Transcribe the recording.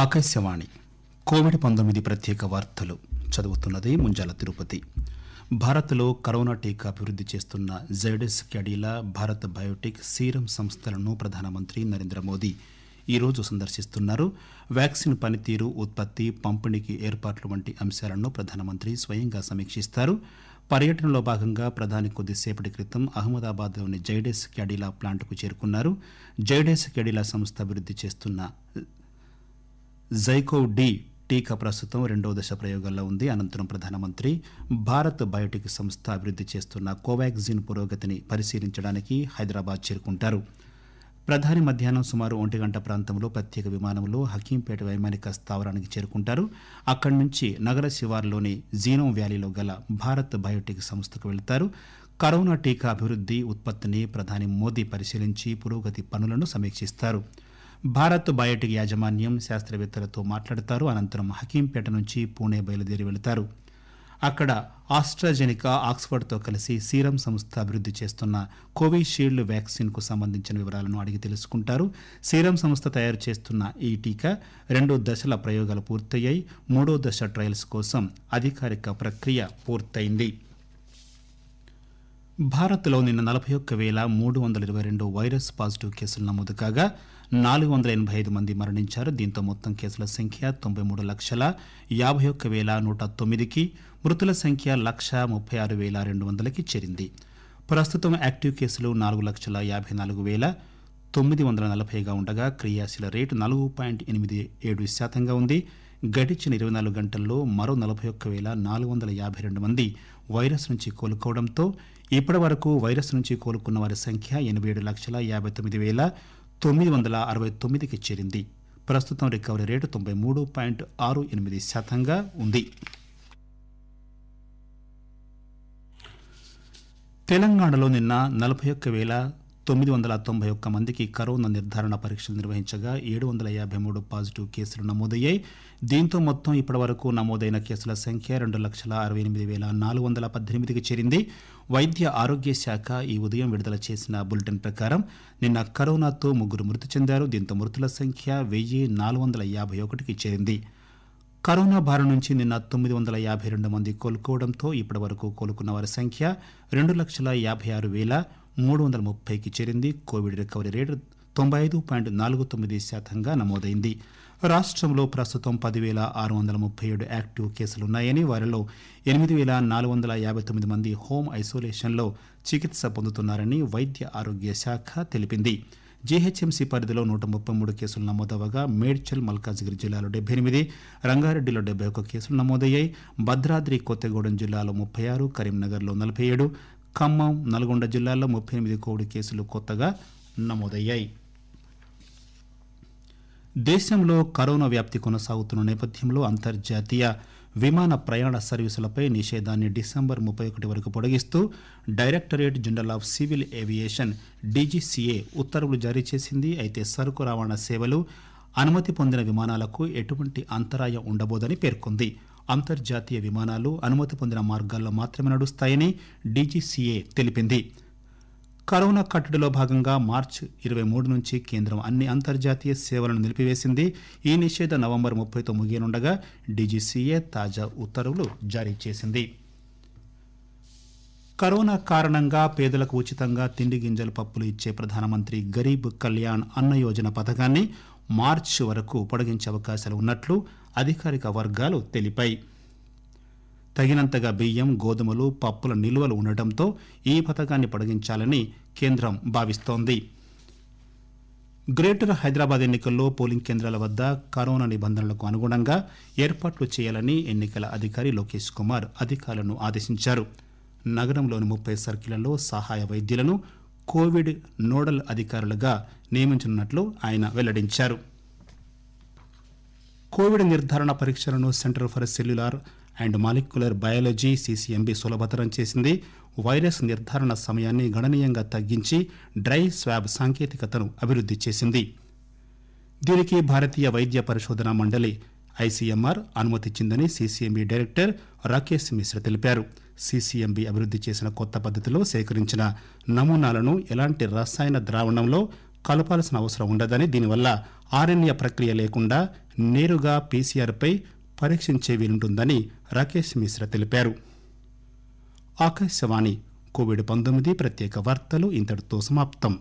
Akashvani Covid పంతొమ్మిది ప్రత్యేక వార్తలు చదువుతున్నది ముంజాల తిరుపతి భారత్లో కరోనా టీకా అభివృద్ధి చేస్తున్న Zydus Cadila Bharat biotech serum సంస్థలను ప్రధానమంత్రి నరేంద్ర మోదీ ఈరోజు సందర్శిస్తున్నారు వ్యాక్సిన్ పనితీరు ఉత్పత్తి పంపిణీకి ఏర్పాట్లు వంటి అంశాలను ప్రధానమంత్రి స్వయంగా సమీక్షిస్తారు పర్యటనలో భాగంగా ప్రధాని కొద్దిసేపటి క్రితం అహ్మదాబాద్లోని జైడెస్ క్యాడిలా ప్లాంట్కు చేరుకున్నారు జైడెస్ క్యాడిలా సంస్థ అభివృద్ధి చేస్తున్న జైకోవ్ డి టీకా ప్రస్తుతం రెండో దశ ప్రయోగాల్లో ఉంది అనంతరం ప్రధానమంత్రి భారత్ బయోటెక్ సంస్థ అభివృద్ధి చేస్తున్న కోవాక్సిన్ పురోగతిని పరిశీలించడానికి హైదరాబాద్ చేరుకుంటారు ప్రధాని మధ్యాహ్నం సుమారు ఒంటి గంట ప్రాంతంలో ప్రత్యేక విమానంలో హకీంపేట వైమానిక స్థావరానికి చేరుకుంటారు అక్కడి నుంచి నగర శివార్లోని జీనో వ్యాలీలో గల భారత్ బయోటెక్ సంస్థకు వెళ్తారు కరోనా టీకా అభివృద్ది ఉత్పత్తిని ప్రధాని మోదీ పరిశీలించి పురోగతి పనులను సమీక్షిస్తారు భారత్ బయోటిక్ యాజమాన్యం శాస్త్రవేత్తలతో మాట్లాడతారు అనంతరం హకీంపేట నుంచి పూణే బయలుదేరి వెళతారు అక్కడ ఆస్ట్రాజెనికా ఆక్స్ఫర్డ్తో కలిసి సీరం సంస్థ అభివృద్ధి చేస్తున్న కోవిషీల్డ్ వ్యాక్సిన్కు సంబంధించిన వివరాలను అడిగి తెలుసుకుంటారు సీరం సంస్థ తయారు చేస్తున్న ఈ టీకా రెండు దశల ప్రయోగాలు పూర్తయ్యాయి మూడో దశ ట్రయల్స్ కోసం అధికారిక ప్రక్రియ పూర్తయింది భారత్లో నిన్న నలభై ఒక్క వేల మూడు వందల ఇరవై రెండు వైరస్ పాజిటివ్ కేసులు నమోదు కాగా నాలుగు వందల ఎనభై ఐదు మంది మరణించారు దీంతో మొత్తం కేసుల సంఖ్య తొంభై మూడు లక్షల యాభై ఒక్క వేల నూట తొమ్మిదికి మృతుల సంఖ్య లక్ష ముప్పై ఆరు వేల రెండు వందలకి చేరింది ప్రస్తుతం యాక్టివ్ కేసులు నాలుగు లక్షల యాభై నాలుగు వేల తొమ్మిది వందల నలభైగా ఉండగా క్రియాశీల రేటు నాలుగు పాయింట్ ఎనిమిది ఏడు శాతంగా ఉంది గడిచిన ఇరవై నాలుగు గంటల్లో మరో నలభై ఒక్క వేల నాలుగు వందల యాభై రెండు మంది వైరస్ నుంచి కోలుకోవడంతో ఇప్పటి వరకు వైరస్ నుంచి కోలుకున్న వారి సంఖ్య ఎనభై ఏడు లక్షల యాభై తొమ్మిది వేల తొమ్మిది వందల అరవై తొమ్మిదికి చేరింది ప్రస్తుతం రికవరీ రేటు తొంభై మూడు పాయింట్ ఆరు ఎనిమిది శాతంగా ఉంది తెలంగాణలో నిన్న నలభై ఒక్క వేల తొమ్మిది వందల తొంభై ఒక్క మందికి కరోనా నిర్ధారణ పరీక్షలు నిర్వహించగా ఏడు వందల యాభై మూడు పాజిటివ్ కేసులు నమోదయ్యాయి దీంతో మొత్తం ఇప్పటివరకు నమోదైన కేసుల సంఖ్య రెండు లక్షల అరవై ఎనిమిది వేల నాలుగు వందల పద్దెనిమిదికి చేరింది వైద్య ఆరోగ్య శాఖ ఈ ఉదయం విడుదల చేసిన బులెటిన్ ప్రకారం నిన్న కరోనాతో ముగ్గురు మృతి చెందారు దీంతో మృతుల సంఖ్య వెయ్యి నాలుగు వందల యాభై ఒకటికి చేరింది కరోనా బారి నుంచి నిన్న తొమ్మిది వందల యాభై రెండు మంది కోలుకోవడంతో ఇప్పటి వరకు కోలుకున్న వారి సంఖ్య రెండు లక్షల యాభై ఆరు వేల మూడు వందల ముప్పైకి చేరింది కోవిడ్ రికవరీ రేటు తొంభై ఐదు పాయింట్ నాలుగు తొమ్మిది శాతంగా నమోదైంది రాష్ట్రంలో ప్రస్తుతం పదివేల ఆరు వందల ముప్పై ఏడు యాక్టివ్ కేసులున్నాయని వారిలో ఎనిమిది వేల నాలుగు వందల యాభై తొమ్మిది మంది హోం ఐసోలేషన్లో చికిత్స పొందుతున్నారని వైద్య ఆరోగ్య శాఖ తెలిపింది జీహెచ్ఎంసీ పరిధిలో నూట ముప్పై మూడు కేసులు నమోదవగా మేడ్చల్ మల్కాజ్గిరి జిల్లాలో డెబ్బై ఎనిమిది రంగారెడ్డిలో డెబ్బై ఒక్క కేసులు నమోదయ్యాయి భద్రాద్రి కొత్తగూడెం జిల్లాలో ముప్పై ఆరు కరీంనగర్లో నలభై ఏడు ఖమ్మం నల్గొండ జిల్లాల్లో ముప్పై ఎనిమిది కోవిడ్ కేసులు కొత్తగా నమోదయ్యాయి దేశంలో కరోనా వ్యాప్తి కొనసాగుతున్న నేపథ్యంలో అంతర్జాతీయ విమాన ప్రయాణ సర్వీసులపై నిషేధాన్ని డిసెంబర్ ముప్పై ఒకటి వరకు పొడిగిస్తూ directorate general of civil aviation DGCA ఉత్తర్వులు జారీ చేసింది అయితే సరుకు రవాణా సేవలు అనుమతి పొందిన విమానాలకు ఎటువంటి అంతరాయం ఉండబోదని పేర్కొంది అంతర్జాతీయ విమానాలు అనుమతి పొందిన మార్గాల్లో మాత్రమే నడుస్తాయని డీజీసీఏ తెలిపింది కరోనా కట్టడిలో భాగంగా మార్చి ఇరవై మూడు నుంచి కేంద్రం అన్ని అంతర్జాతీయ సేవలను నిలిపివేసింది ఈ నిషేధం నవంబర్ ముప్పైతో ముగియనుండగా డీజీసీఏ తాజా ఉత్తర్వులు జారీ చేసింది కరోనా కారణంగా పేదలకు ఉచితంగా తిండి గింజలు పప్పులు ఇచ్చే ప్రధానమంత్రి గరీబ్ కళ్యాణ్ అన్న యోజన పథకాన్ని మార్చి వరకు పొడిగించే అవకాశాలు ఉన్నట్లు అధికారిక వర్గాలు తెలిపాయి తగినంతగా బియ్యం గోధుమలు పప్పుల నిల్వలు ఉండటంతో ఈ పథకాన్ని పొడిగించాలని కేంద్రం భావిస్తోంది గ్రేటర్ హైదరాబాద్ ఎన్నికల్లో పోలింగ్ కేంద్రాల వద్ద కరోనా నిబంధనలకు అనుగుణంగా ఏర్పాట్లు చేయాలని ఎన్నికల అధికారి లోకేష్ కుమార్ అధికారులను ఆదేశించారు నగరంలోని ముప్పై సర్కిళ్లలో సహాయ వైద్యులను కోవిడ్ నోడల్ అధికారులుగా నియమించనున్నట్లు ఆయన వెల్లడించారు కోవిడ్ నిర్ధారణ పరీక్షలను centre for cellular and molecular biology CCMB సులభతరం చేసింది వైరస్ నిర్ధారణ సమయాన్ని గణనీయంగా తగ్గించి డ్రై స్వాబ్ సాంకేతికతను అభివృద్ది చేసింది దీనికి భారతీయ వైద్య పరిశోధన మండలి ఐసీఎంఆర్ అనుమతిచ్చిందని సీసీఎంబీ డైరెక్టర్ రాకేష్ మిశ్ర తెలిపారు సీసీఎంబీ అభివృద్ది చేసిన కొత్త పద్దతిలో సేకరించిన నమూనాలను ఎలాంటి రసాయన ద్రావణంలో కలపాల్సిన అవసరం ఉండదని దీనివల్ల ఆర్ఎన్ఏ ప్రక్రియ లేకుండా నేరుగా పీసీఆర్పై పరీక్షించే వీలుంటుందని రాకేష్ మిశ్ర తెలిపారు ఆకాశవాణి కోవిడ్ పంతొమ్మిది ప్రత్యేక వార్తలు ఇంతటితో సమాప్తం